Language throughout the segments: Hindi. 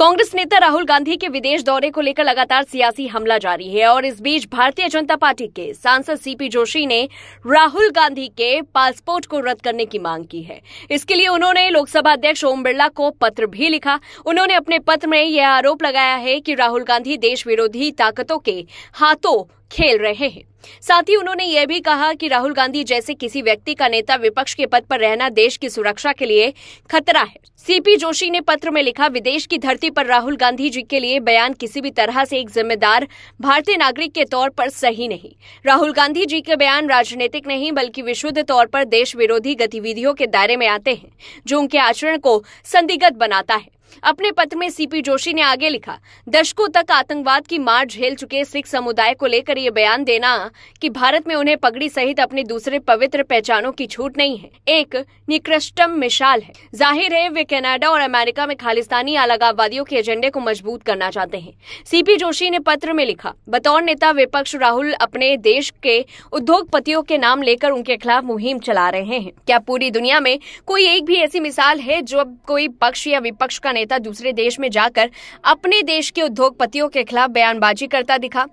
कांग्रेस नेता राहुल गांधी के विदेश दौरे को लेकर लगातार सियासी हमला जारी है और इस बीच भारतीय जनता पार्टी के सांसद सीपी जोशी ने राहुल गांधी के पासपोर्ट को रद्द करने की मांग की है इसके लिए उन्होंने लोकसभा अध्यक्ष ओम बिरला को पत्र भी लिखा उन्होंने अपने पत्र में यह आरोप लगाया है कि राहुल गांधी देश विरोधी ताकतों के हाथों खेल रहे हैं साथ ही उन्होंने ये भी कहा कि राहुल गांधी जैसे किसी व्यक्ति का नेता विपक्ष के पद पर रहना देश की सुरक्षा के लिए खतरा है सीपी जोशी ने पत्र में लिखा विदेश की धरती पर राहुल गांधी जी के लिए बयान किसी भी तरह से एक जिम्मेदार भारतीय नागरिक के तौर पर सही नहीं राहुल गांधी जी के बयान राजनीतिक नहीं बल्कि विशुद्ध तौर पर देश विरोधी गतिविधियों के दायरे में आते हैं जो उनके आचरण को संदिग्ध बनाता है अपने पत्र में सीपी जोशी ने आगे लिखा दशकों तक आतंकवाद की मार झेल चुके सिख समुदाय को लेकर ये बयान देना कि भारत में उन्हें पगड़ी सहित अपने दूसरे पवित्र पहचानों की छूट नहीं है एक निकृष्टम मिसाल है जाहिर है वे कनाडा और अमेरिका में खालिस्तानी अलगाववादियों के एजेंडे को मजबूत करना चाहते हैं सीपी जोशी ने पत्र में लिखा बतौर नेता विपक्ष राहुल अपने देश के उद्योगपतियों के नाम लेकर उनके खिलाफ मुहिम चला रहे हैं क्या पूरी दुनिया में कोई एक भी ऐसी मिसाल है जो कोई पक्ष या विपक्ष का नेता दूसरे देश में जाकर अपने देश के उद्योगपतियों के खिलाफ बयानबाजी करता दिखा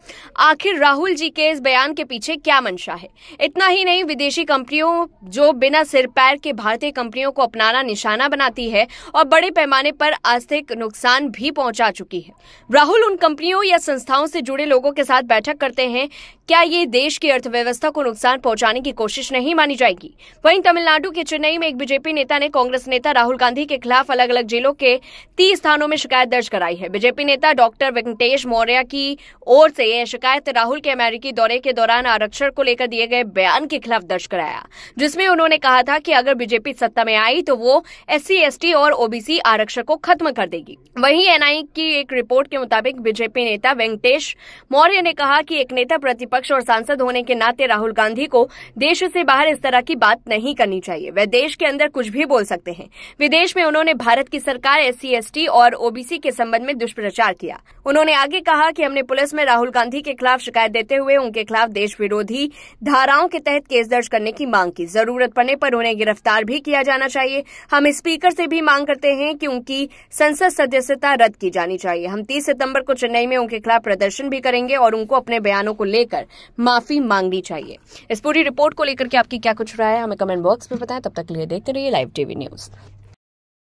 आखिर राहुल जी के इस बयान के पीछे क्या मंशा है इतना ही नहीं विदेशी कंपनियों जो बिना सिर पैर के भारतीय कंपनियों को अपनाना निशाना बनाती है और बड़े पैमाने पर आर्थिक नुकसान भी पहुंचा चुकी है राहुल उन कंपनियों या संस्थाओं से जुड़े लोगों के साथ बैठक करते हैं क्या ये देश की अर्थव्यवस्था को नुकसान पहुंचाने की कोशिश नहीं मानी जाएगी वहीं तमिलनाडु के चेन्नई में एक बीजेपी नेता ने कांग्रेस नेता राहुल गांधी के खिलाफ अलग अलग जेलों के तीस थानों में शिकायत दर्ज कराई है बीजेपी नेता डॉक्टर वेंकटेश मौर्य की ओर से यह शिकायत राहुल के अमेरिकी दौरे के दौरान आरक्षण को लेकर दिए गए बयान के खिलाफ दर्ज कराया जिसमें उन्होंने कहा था कि अगर बीजेपी सत्ता में आई तो वो एस सी और ओबीसी आरक्षण को खत्म कर देगी वही एनआई की एक रिपोर्ट के मुताबिक बीजेपी नेता वेंकटेश मौर्य ने कहा कि एक नेता प्रतिपक्ष और सांसद होने के नाते राहुल गांधी को देश से बाहर इस तरह की बात नहीं करनी चाहिए वह देश के अंदर कुछ भी बोल सकते हैं विदेश में उन्होंने भारत की सरकार एस एससी टी और ओबीसी के संबंध में दुष्प्रचार किया उन्होंने आगे कहा कि हमने पुलिस में राहुल गांधी के खिलाफ शिकायत देते हुए उनके खिलाफ देश विरोधी धाराओं के तहत केस दर्ज करने की मांग की जरूरत पड़ने पर उन्हें गिरफ्तार भी किया जाना चाहिए हम स्पीकर से भी मांग करते हैं कि उनकी संसद सदस्यता रद्द की जानी चाहिए हम तीस सितम्बर को चेन्नई में उनके खिलाफ प्रदर्शन भी करेंगे और उनको अपने बयानों को लेकर माफी मांगनी चाहिए इस पूरी रिपोर्ट को लेकर के आपकी क्या कुछ राय है हमें कमेंट बॉक्स में बताएं तब तक लिए देखते रहिए लाइव टीवी न्यूज